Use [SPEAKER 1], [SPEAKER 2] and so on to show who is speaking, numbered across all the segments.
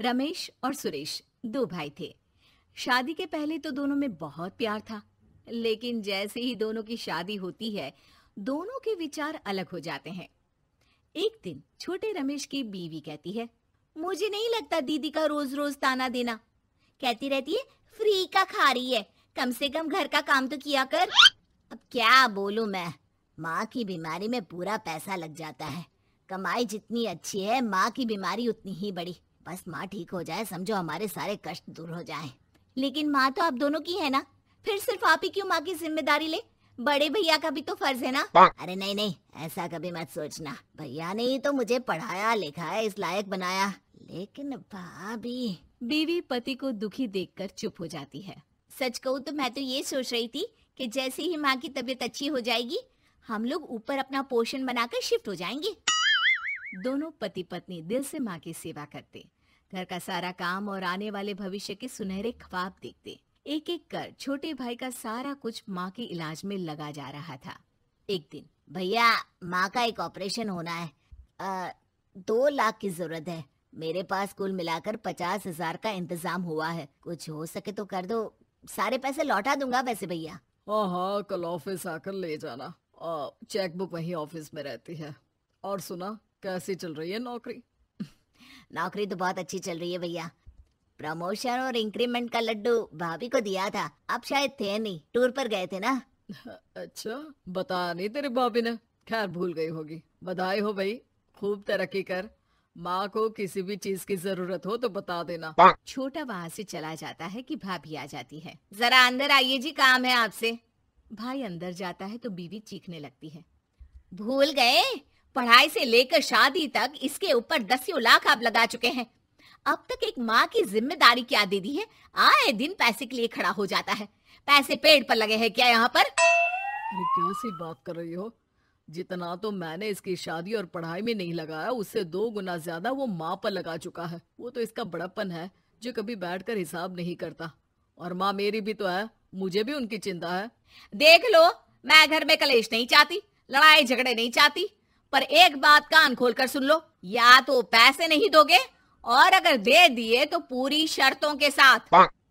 [SPEAKER 1] रमेश और सुरेश दो भाई थे शादी के पहले तो दोनों में बहुत प्यार था लेकिन जैसे ही दोनों की शादी होती है दोनों के विचार अलग हो जाते हैं एक दिन छोटे रमेश की बीवी कहती है मुझे नहीं लगता दीदी का रोज रोज ताना देना कहती रहती है फ्री का खा रही है कम से कम घर का काम तो किया कर अब क्या बोलू मैं माँ की बीमारी में पूरा पैसा लग जाता है कमाई जितनी अच्छी है माँ की बीमारी उतनी ही बड़ी बस माँ ठीक हो जाए समझो हमारे सारे कष्ट दूर हो जाए लेकिन माँ तो आप दोनों की है ना फिर सिर्फ आप ही क्यों माँ की जिम्मेदारी ले बड़े भैया का भी तो फर्ज है ना अरे नहीं नहीं ऐसा कभी मत सोचना भैया ने ही तो मुझे पढ़ाया लिखाया इस लायक बनाया लेकिन भाभी बीवी पति को दुखी देखकर चुप हो जाती है सच कहूँ तो मैं तो ये सोच रही थी कि जैसे ही माँ की तबीयत अच्छी हो जाएगी हम लोग ऊपर अपना पोषण बनाकर शिफ्ट हो जाएंगे दोनों पति पत्नी दिल से माँ की सेवा करते घर का सारा काम और आने वाले भविष्य के सुनहरे ख्वाब देखते एक एक कर छोटे भाई का सारा कुछ माँ के इलाज में लगा जा रहा था एक दिन भैया माँ का एक ऑपरेशन होना है आ, दो लाख की जरूरत है मेरे पास कुल मिलाकर पचास हजार का इंतजाम हुआ है कुछ हो सके तो कर दो सारे पैसे लौटा दूंगा वैसे भैया हाँ हाँ कल ऑफिस आकर ले जाना चेकबुक वही ऑफिस में रहती है और सुना कैसी चल रही है नौकरी नौकरी तो बहुत अच्छी चल रही है भैया प्रमोशन और इंक्रीमेंट का लड्डू भाभी को दिया था आप शायद थे नहीं टूर पर गए थे ना अच्छा बता नहीं तेरे भाभी ने खैर भूल गई होगी बधाई हो भाई खूब तरक्की कर माँ को किसी भी चीज की जरूरत हो तो बता देना छोटा वहाँ से चला जाता है कि भाभी आ जाती है जरा अंदर आइए जी काम है आपसे भाई अंदर जाता है तो बीवी चीखने लगती है भूल गए पढ़ाई से लेकर शादी तक इसके ऊपर दसियों लाख आप लगा चुके हैं अब तक एक माँ की जिम्मेदारी क्या दे दी है आए दिन पैसे के लिए खड़ा हो जाता है पैसे पेड़ पर लगे हैं क्या यहाँ पर अरे सी बात कर रही हो जितना तो मैंने इसकी शादी और पढ़ाई में नहीं लगाया उससे दो गुना ज्यादा वो माँ पर लगा चुका है वो तो इसका बड़प्पन है जो कभी बैठकर हिसाब नहीं करता और माँ मेरी भी तो है मुझे भी उनकी चिंता है देख लो मैं घर में कलेश नहीं चाहती लड़ाई झगड़े नहीं चाहती पर एक बात कान खोलकर सुन लो या तो पैसे नहीं दोगे और अगर दे दिए तो पूरी शर्तों के साथ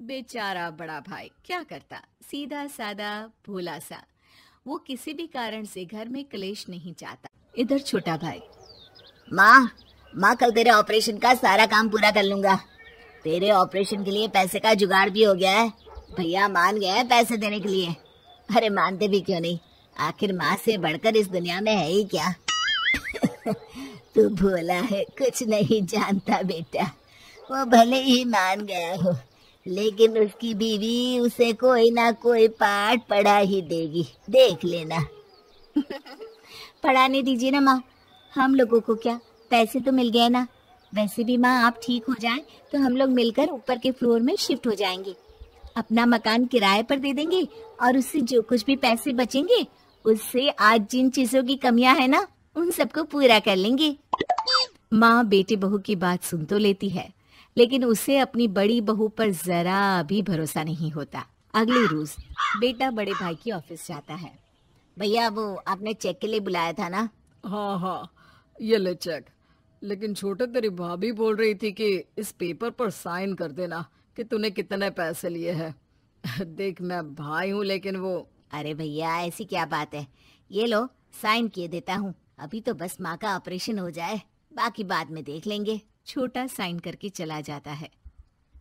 [SPEAKER 1] बेचारा बड़ा भाई क्या करता सीधा साधा भोला सा वो किसी भी कारण से घर में क्लेश नहीं चाहता इधर छोटा भाई माँ माँ कल तेरे ऑपरेशन का सारा काम पूरा कर लूंगा तेरे ऑपरेशन के लिए पैसे का जुगाड़ भी हो गया है भैया मान गया है पैसे देने के लिए अरे मानते भी क्यों नहीं आखिर माँ से बढ़कर इस दुनिया में है ही क्या तू भोला है कुछ नहीं जानता बेटा वो भले ही मान गया हो लेकिन उसकी बीवी उसे कोई ना कोई पाठ पढ़ा ही देगी देख लेना पढ़ाने दीजिए ना माँ हम लोगों को क्या पैसे तो मिल गए ना वैसे भी माँ आप ठीक हो जाए तो हम लोग मिलकर ऊपर के फ्लोर में शिफ्ट हो जाएंगे अपना मकान किराए पर दे देंगे और उससे जो कुछ भी पैसे बचेंगे उससे आज जिन चीजों की कमियां है ना उन सबको पूरा कर लेंगे माँ बेटे बहू की बात सुन तो लेती है लेकिन उसे अपनी बड़ी बहू पर जरा भी भरोसा नहीं होता अगले रोज बेटा बड़े भाई की ऑफिस जाता है भैया वो आपने चेक के लिए बुलाया था ना हाँ हाँ ये ले चेक लेकिन छोटे तेरी भाभी बोल रही थी कि इस पेपर पर साइन कर देना कि तूने कितने पैसे लिए हैं देख मैं भाई हूँ लेकिन वो अरे भैया ऐसी क्या बात है ये लो साइन किए देता हूँ अभी तो बस माँ का ऑपरेशन हो जाए बाकी बाद में देख लेंगे छोटा साइन करके चला जाता है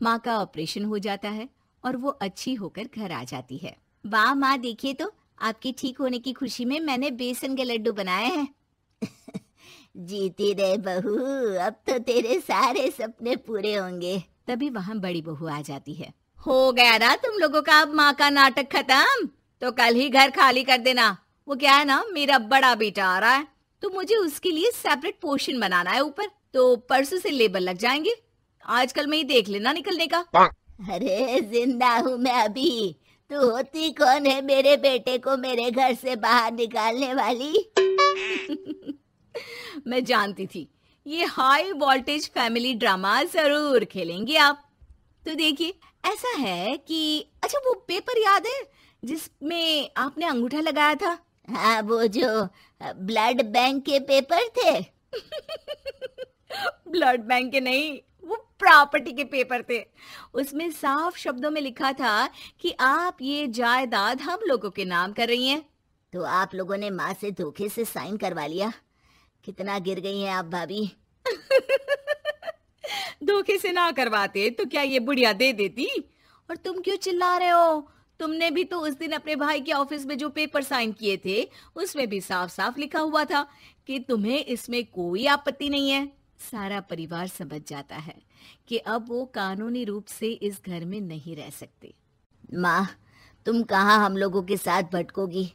[SPEAKER 1] माँ का ऑपरेशन हो जाता है और वो अच्छी होकर घर आ जाती है वाह माँ देखिए तो आपके ठीक होने की खुशी में मैंने बेसन के लड्डू बनाए हैं जीती रे बहू अब तो तेरे सारे सपने पूरे होंगे तभी वहाँ बड़ी बहू आ जाती है हो गया ना तुम लोगों का अब माँ का नाटक खत्म तो कल ही घर खाली कर देना वो क्या है ना मेरा बड़ा बेटा आ रहा है तो मुझे उसके लिए सेपरेट पोर्शन बनाना है ऊपर तो परसों से लेबर लग जाएंगे आजकल मैं ही देख लेना निकलने का अरे जिंदा हूँ मैं अभी तू होती कौन है मेरे बेटे को मेरे घर से बाहर निकालने वाली मैं जानती थी ये हाई वोल्टेज फैमिली ड्रामा जरूर खेलेंगे आप तो देखिए ऐसा है कि अच्छा वो पेपर याद है जिसमें आपने अंगूठा लगाया था हाँ वो जो ब्लड बैंक के पेपर थे ब्लड बैंक के नहीं वो प्रॉपर्टी के पेपर थे उसमें साफ शब्दों में लिखा था कि आप ये जायदाद हम लोगों के नाम कर रही हैं तो आप लोगों ने माँ से धोखे से साइन करवा लिया कितना गिर गई हैं आप भाभी धोखे से ना करवाते तो क्या ये बुढ़िया दे देती और तुम क्यों चिल्ला रहे हो तुमने भी तो उस दिन अपने भाई के ऑफिस में जो पेपर साइन किए थे उसमें भी साफ साफ लिखा हुआ था कि तुम्हें इसमें कोई आपत्ति नहीं है सारा परिवार समझ जाता है कि अब वो कानूनी रूप से इस घर में नहीं रह सकते माँ तुम कहाँ हम लोगों के साथ भटकोगी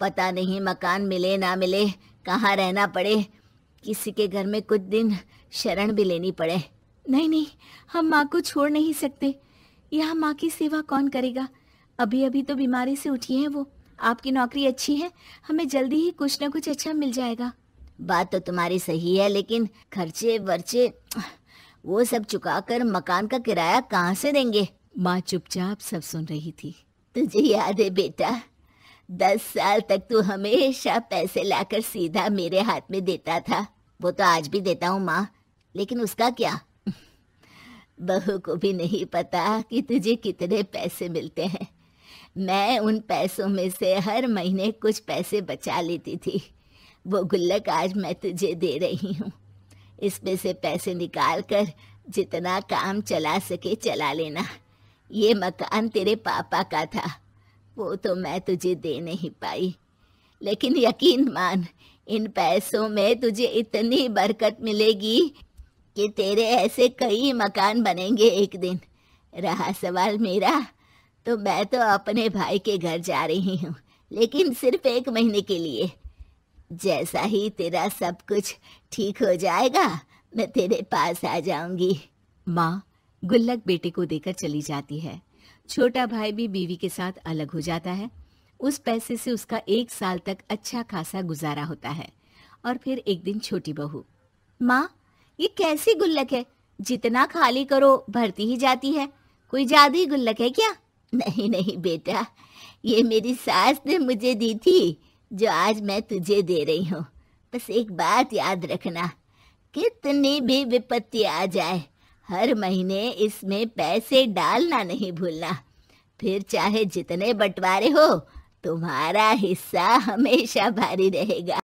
[SPEAKER 1] पता नहीं मकान मिले ना मिले कहाँ रहना पड़े किसी के घर में कुछ दिन शरण भी लेनी पड़े नहीं नहीं हम माँ को छोड़ नहीं सकते यहाँ माँ की सेवा कौन करेगा अभी अभी तो बीमारी से उठी है वो आपकी नौकरी अच्छी है हमें जल्दी ही कुछ ना कुछ अच्छा मिल जाएगा बात तो तुम्हारी सही है लेकिन खर्चे वर्चे वो सब चुकाकर मकान का किराया कहाँ से देंगे माँ चुपचाप सब सुन रही थी तुझे याद है बेटा दस साल तक तू हमेशा पैसे लाकर सीधा मेरे हाथ में देता था वो तो आज भी देता हूँ माँ लेकिन उसका क्या बहू को भी नहीं पता कि तुझे कितने पैसे मिलते हैं मैं उन पैसों में से हर महीने कुछ पैसे बचा लेती थी वो गुल्लक आज मैं तुझे दे रही हूँ इसमें से पैसे निकाल कर जितना काम चला सके चला लेना ये मकान तेरे पापा का था वो तो मैं तुझे दे नहीं पाई लेकिन यकीन मान इन पैसों में तुझे इतनी बरकत मिलेगी कि तेरे ऐसे कई मकान बनेंगे एक दिन रहा सवाल मेरा तो मैं तो अपने भाई के घर जा रही हूँ लेकिन सिर्फ एक महीने के लिए जैसा ही तेरा सब कुछ ठीक हो जाएगा मैं तेरे पास आ जाऊंगी माँ गुल्लक बेटे को देकर चली जाती है छोटा भाई भी बीवी के साथ अलग हो जाता है उस पैसे से उसका एक साल तक अच्छा खासा गुजारा होता है और फिर एक दिन छोटी बहू माँ ये कैसी गुल्लक है जितना खाली करो भरती ही जाती है कोई जादू गुल्लक है क्या नहीं नहीं बेटा ये मेरी सास ने मुझे दी थी जो आज मैं तुझे दे रही हूँ बस एक बात याद रखना कितनी भी विपत्ति आ जाए हर महीने इसमें पैसे डालना नहीं भूलना फिर चाहे जितने बंटवारे हो तुम्हारा हिस्सा हमेशा भारी रहेगा